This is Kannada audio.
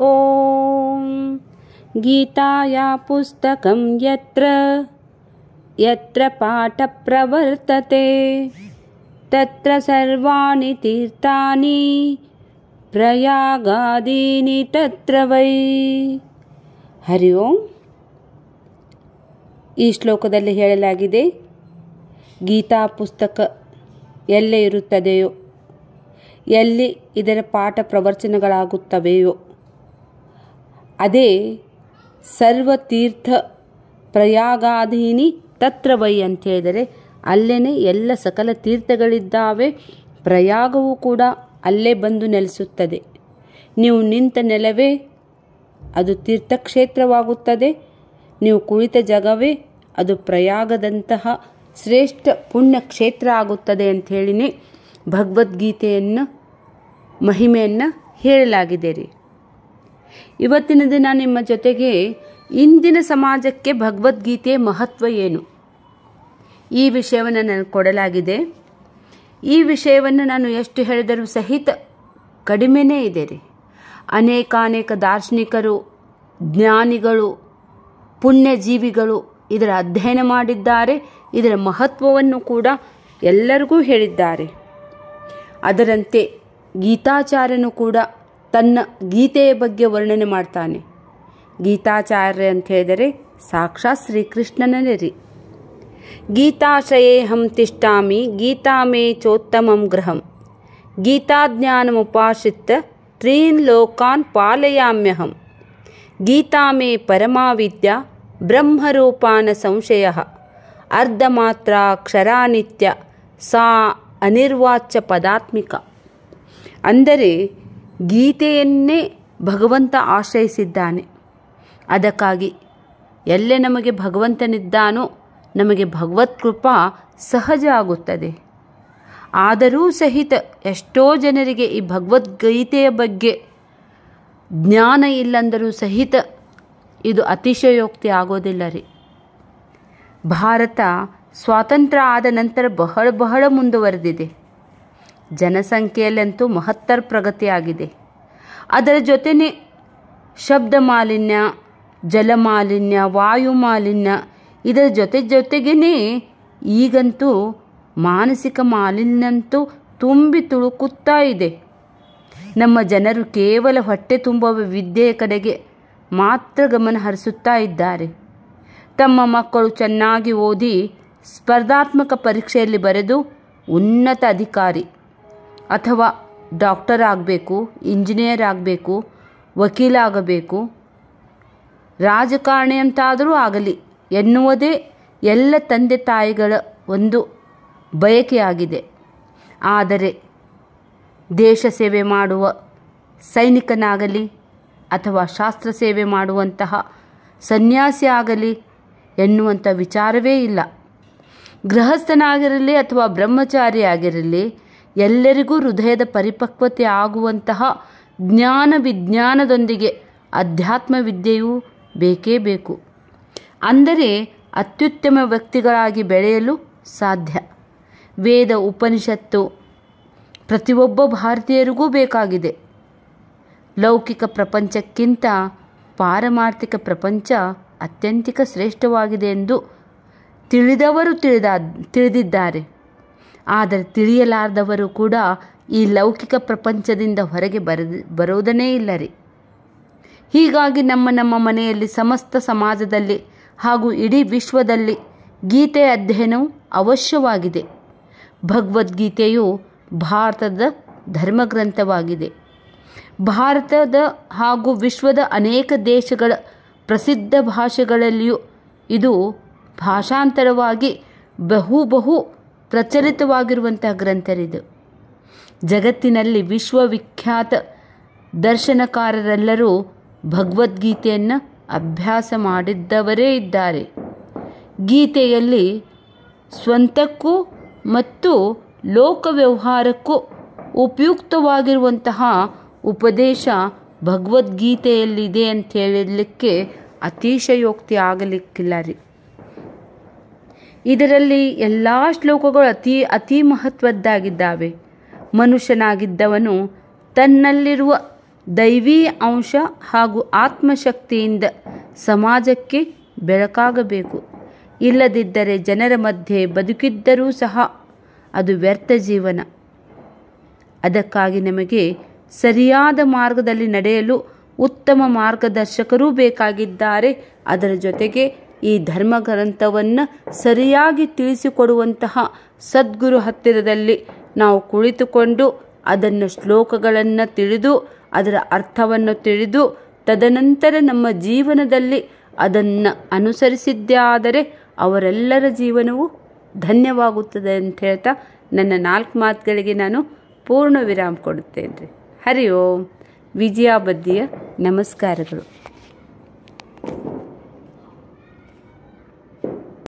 ॐ गीताया पुस्तकं यत्र यत्र पाठप्रवर्तते तत्र सर्वाणि तीर्थानि प्रयागादीनि तत्र वै ಹರಿ ಓಂ ಈ ಶ್ಲೋಕದಲ್ಲಿ ಹೇಳಲಾಗಿದೆ ಗೀತಾ ಪುಸ್ತಕ ಎಲ್ಲೇ ಇರುತ್ತದೆಯೋ ಎಲ್ಲಿ ಇದರ ಪಾಠ ಪ್ರವಚನಗಳಾಗುತ್ತವೆಯೋ ಅದೇ ಸರ್ವತೀರ್ಥ ಪ್ರಯಾಗಾಧೀನಿ ತತ್ರ ವೈ ಅಂತ ಹೇಳಿದರೆ ಅಲ್ಲೇ ಎಲ್ಲ ಸಕಲ ತೀರ್ಥಗಳಿದ್ದಾವೆ ಪ್ರಯಾಗವೂ ಕೂಡ ಅಲ್ಲೇ ಬಂದು ನೆಲೆಸುತ್ತದೆ ನೀವು ನಿಂತ ನೆಲವೇ ಅದು ತೀರ್ಥಕ್ಷೇತ್ರವಾಗುತ್ತದೆ ನೀವು ಕುಳಿತ ಜಾಗವೇ ಅದು ಪ್ರಯಾಗದಂತಹ ಶ್ರೇಷ್ಠ ಪುಣ್ಯ ಕ್ಷೇತ್ರ ಆಗುತ್ತದೆ ಅಂಥೇಳಿನೇ ಭಗವದ್ಗೀತೆಯನ್ನು ಮಹಿಮೆಯನ್ನು ಹೇಳಲಾಗಿದೆ ರೀ ಇವತ್ತಿನ ದಿನ ನಿಮ್ಮ ಜೊತೆಗೆ ಇಂದಿನ ಸಮಾಜಕ್ಕೆ ಭಗವದ್ಗೀತೆಯ ಮಹತ್ವ ಏನು ಈ ವಿಷಯವನ್ನು ನನಗೆ ಕೊಡಲಾಗಿದೆ ಈ ವಿಷಯವನ್ನು ನಾನು ಎಷ್ಟು ಹೇಳಿದರೂ ಸಹಿತ ಕಡಿಮೆನೇ ಇದೆ ರೀ ಅನೇಕಾನೇಕ ದಾರ್ಶನಿಕರು ಜ್ಞಾನಿಗಳು ಪುಣ್ಯಜೀವಿಗಳು ಇದರ ಅಧ್ಯಯನ ಮಾಡಿದ್ದಾರೆ ಇದರ ಮಹತ್ವವನ್ನು ಕೂಡ ಎಲ್ಲರಿಗೂ ಹೇಳಿದ್ದಾರೆ ಅದರಂತೆ ಗೀತಾಚಾರ್ಯನು ಕೂಡ ತನ್ನ ಗೀತೆಯ ಬಗ್ಗೆ ವರ್ಣನೆ ಮಾಡ್ತಾನೆ ಗೀತಾಚಾರ್ಯ ಅಂತ ಹೇಳಿದರೆ ಸಾಕ್ಷಾತ್ ಶ್ರೀಕೃಷ್ಣನೇ ರೀ ಗೀತಾಶಯೇಹಂ ತಿಷ್ಟಾಮಿ ಗೀತಾ ಮೇ ಚೋತ್ತಮಂ ಗೃಹಂ ಗೀತಾಜ್ಞಾನಮುಪಾಶ್ರಿತ ತ್ರೀನ್ ಲೋಕಾನ್ ಪಾಲಯಾಮ್ಯಹಂ ಗೀತಾಮೇ ಮೇ ಪರಮಾ ವಿದ್ಯಾ ಬ್ರಹ್ಮರೂಪಾನ ಸಂಶಯ ಅರ್ಧಮಾತ್ರ ಅಕ್ಷರಾನಿತ್ಯ ಸಾ ಅನಿರ್ವಾಚ್ಯ ಪದಾತ್ಮಿಕ ಅಂದರೆ ಗೀತೆಯನ್ನೇ ಭಗವಂತ ಆಶ್ರಯಿಸಿದ್ದಾನೆ ಅದಕ್ಕಾಗಿ ಎಲ್ಲೇ ನಮಗೆ ಭಗವಂತನಿದ್ದಾನೋ ನಮಗೆ ಭಗವತ್ ಕೃಪಾ ಸಹಜ ಆಗುತ್ತದೆ ಆದರೂ ಸಹಿತ ಎಷ್ಟೋ ಜನರಿಗೆ ಈ ಭಗವದ್ಗೀತೆಯ ಬಗ್ಗೆ ಜ್ಞಾನ ಇಲ್ಲಂದರೂ ಸಹಿತ ಇದು ಅತಿಶಯೋಕ್ತಿ ಆಗೋದಿಲ್ಲ ರೀ ಭಾರತ ಸ್ವಾತಂತ್ರ್ಯ ಆದ ನಂತರ ಬಹಳ ಬಹಳ ಮುಂದುವರೆದಿದೆ ಜನಸಂಖ್ಯೆಯಲ್ಲಂತೂ ಮಹತ್ತರ ಪ್ರಗತಿಯಾಗಿದೆ ಅದರ ಜೊತೆನೇ ಶಬ್ದ ಮಾಲಿನ್ಯ ಜಲ ಮಾಲಿನ್ಯ ವಾಯು ಮಾಲಿನ್ಯ ಇದರ ಜೊತೆ ಜೊತೆಗೇ ಈಗಂತೂ ಮಾನಸಿಕ ಮಾಲಿನ್ಯಂತೂ ತುಂಬಿ ತುಳುಕುತ್ತಾ ಇದೆ ನಮ್ಮ ಜನರು ಕೇವಲ ಹೊಟ್ಟೆ ತುಂಬುವ ವಿದ್ಯೆಯ ಕಡೆಗೆ ಮಾತ್ರ ಗಮನ ಹರಿಸುತ್ತಾ ಇದ್ದಾರೆ ತಮ್ಮ ಮಕ್ಕಳು ಚೆನ್ನಾಗಿ ಓದಿ ಸ್ಪರ್ಧಾತ್ಮಕ ಪರೀಕ್ಷೆಯಲ್ಲಿ ಬರೆದು ಉನ್ನತ ಅಧಿಕಾರಿ ಅಥವಾ ಡಾಕ್ಟರ್ ಆಗಬೇಕು ಇಂಜಿನಿಯರ್ ಆಗಬೇಕು ವಕೀಲ ಆಗಬೇಕು ರಾಜಕಾರಣಿ ಅಂತಾದರೂ ಆಗಲಿ ಎನ್ನುವುದೇ ಎಲ್ಲ ತಂದೆ ತಾಯಿಗಳ ಒಂದು ಬಯಕೆಯಾಗಿದೆ ಆದರೆ ದೇಶ ಸೇವೆ ಮಾಡುವ ಸೈನಿಕನಾಗಲಿ ಅಥವಾ ಶಾಸ್ತ್ರ ಸೇವೆ ಮಾಡುವಂತಹ ಸನ್ಯಾಸಿ ಆಗಲಿ ಎನ್ನುವಂಥ ವಿಚಾರವೇ ಇಲ್ಲ ಗೃಹಸ್ಥನಾಗಿರಲಿ ಅಥವಾ ಬ್ರಹ್ಮಚಾರಿ ಆಗಿರಲಿ ಎಲ್ಲರಿಗೂ ಹೃದಯದ ಪರಿಪಕ್ವತೆ ಆಗುವಂತಹ ಜ್ಞಾನ ವಿಜ್ಞಾನದೊಂದಿಗೆ ಅಧ್ಯಾತ್ಮ ವಿದ್ಯೆಯೂ ಬೇಕೇ ಬೇಕು ಅಂದರೆ ಅತ್ಯುತ್ತಮ ವ್ಯಕ್ತಿಗಳಾಗಿ ಬೆಳೆಯಲು ಸಾಧ್ಯ ವೇದ ಉಪನಿಷತ್ತು ಪ್ರತಿಯೊಬ್ಬ ಭಾರತೀಯರಿಗೂ ಬೇಕಾಗಿದೆ ಲೌಕಿಕ ಪ್ರಪಂಚಕ್ಕಿಂತ ಪಾರಮಾರ್ಥಿಕ ಪ್ರಪಂಚ ಅತ್ಯಂತಿಕ ಶ್ರೇಷ್ಠವಾಗಿದೆ ಎಂದು ತಿಳಿದವರು ತಿಳಿದ ತಿಳಿದಿದ್ದಾರೆ ಆದರೆ ತಿಳಿಯಲಾರದವರು ಕೂಡ ಈ ಲೌಕಿಕ ಪ್ರಪಂಚದಿಂದ ಹೊರಗೆ ಬರ ಬರೋದನೇ ಇಲ್ಲ ರೀ ಹೀಗಾಗಿ ನಮ್ಮ ನಮ್ಮ ಮನೆಯಲ್ಲಿ ಸಮಸ್ತ ಸಮಾಜದಲ್ಲಿ ಹಾಗೂ ಇಡೀ ವಿಶ್ವದಲ್ಲಿ ಗೀತೆ ಅಧ್ಯಯನವು ಅವಶ್ಯವಾಗಿದೆ ಭಗವದ್ಗೀತೆಯು ಭಾರತದ ಧರ್ಮಗ್ರಂಥವಾಗಿದೆ ಭಾರತದ ಹಾಗೂ ವಿಶ್ವದ ಅನೇಕ ದೇಶಗಳ ಪ್ರಸಿದ್ಧ ಭಾಷೆಗಳಲ್ಲಿಯೂ ಇದು ಭಾಷಾಂತರವಾಗಿ ಬಹು ಬಹು ಪ್ರಚಲಿತವಾಗಿರುವಂತಹ ಗ್ರಂಥರಿದು ಜಗತ್ತಿನಲ್ಲಿ ವಿಶ್ವವಿಖ್ಯಾತ ದರ್ಶನಕಾರರೆಲ್ಲರೂ ಭಗವದ್ಗೀತೆಯನ್ನು ಅಭ್ಯಾಸ ಮಾಡಿದ್ದವರೇ ಇದ್ದಾರೆ ಗೀತೆಯಲ್ಲಿ ಸ್ವಂತಕ್ಕೂ ಮತ್ತು ಲೋಕ ವ್ಯವಹಾರಕ್ಕೂ ಉಪಯುಕ್ತವಾಗಿರುವಂತಹ ಉಪದೇಶ ಭಗವದ್ಗೀತೆಯಲ್ಲಿದೆ ಅಂತ ಹೇಳಲಿಕ್ಕೆ ಅತಿಶಯೋಕ್ತಿ ಆಗಲಿಕ್ಕಿಲ್ಲ ರೀ ಇದರಲ್ಲಿ ಎಲ್ಲ ಶ್ಲೋಕಗಳು ಅತಿ ಅತಿ ಮಹತ್ವದ್ದಾಗಿದ್ದಾವೆ ಮನುಷ್ಯನಾಗಿದ್ದವನು ತನ್ನಲ್ಲಿರುವ ದೈವೀ ಅಂಶ ಹಾಗೂ ಆತ್ಮಶಕ್ತಿಯಿಂದ ಸಮಾಜಕ್ಕೆ ಬೆಳಕಾಗಬೇಕು ಇಲ್ಲದಿದ್ದರೆ ಜನರ ಮಧ್ಯೆ ಬದುಕಿದ್ದರೂ ಸಹ ಅದು ವ್ಯರ್ಥ ಜೀವನ ಅದಕ್ಕಾಗಿ ನಮಗೆ ಸರಿಯಾದ ಮಾರ್ಗದಲ್ಲಿ ನಡೆಯಲು ಉತ್ತಮ ಮಾರ್ಗದರ್ಶಕರೂ ಬೇಕಾಗಿದ್ದಾರೆ ಅದರ ಜೊತೆಗೆ ಈ ಧರ್ಮ ಗ್ರಂಥವನ್ನು ಸರಿಯಾಗಿ ತಿಳಿಸಿಕೊಡುವಂತಹ ಸದ್ಗುರು ಹತ್ತಿರದಲ್ಲಿ ನಾವು ಕುಳಿತುಕೊಂಡು ಅದನ್ನು ಶ್ಲೋಕಗಳನ್ನು ತಿಳಿದು ಅದರ ಅರ್ಥವನ್ನು ತಿಳಿದು ತದನಂತರ ನಮ್ಮ ಜೀವನದಲ್ಲಿ ಅದನ್ನು ಅನುಸರಿಸಿದ್ದೇ ಅವರೆಲ್ಲರ ಜೀವನವು ಧನ್ಯವಾಗುತ್ತದೆ ಅಂತ ಹೇಳ್ತಾ ನನ್ನ ನಾಲ್ಕು ಮಾತುಗಳಿಗೆ ನಾನು ಪೂರ್ಣ ವಿರಾಮ ಕೊಡುತ್ತೇನೆ ರೀ ಹರಿ ಓಂ ವಿಜಯಾಬದ್ದಿಯ ನಮಸ್ಕಾರಗಳು